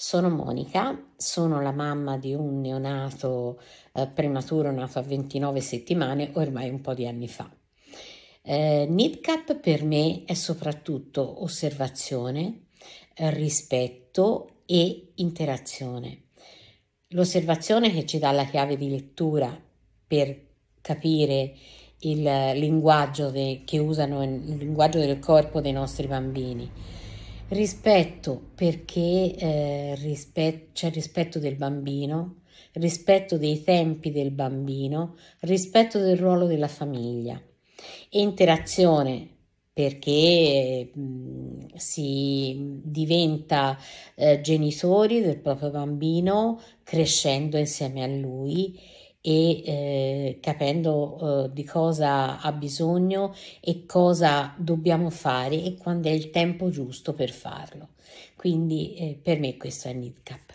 Sono Monica, sono la mamma di un neonato eh, prematuro nato a 29 settimane ormai un po' di anni fa. Eh, NIDCAP per me è soprattutto osservazione, rispetto e interazione. L'osservazione che ci dà la chiave di lettura per capire il linguaggio de, che usano, il linguaggio del corpo dei nostri bambini rispetto perché eh, rispe- c'è rispetto del bambino, rispetto dei tempi del bambino, rispetto del ruolo della famiglia interazione perché si diventa eh, genitori del proprio bambino crescendo insieme a lui e eh, capendo eh, di cosa ha bisogno e cosa dobbiamo fare e quando è il tempo giusto per farlo. Quindi eh, per me questo è Nitka.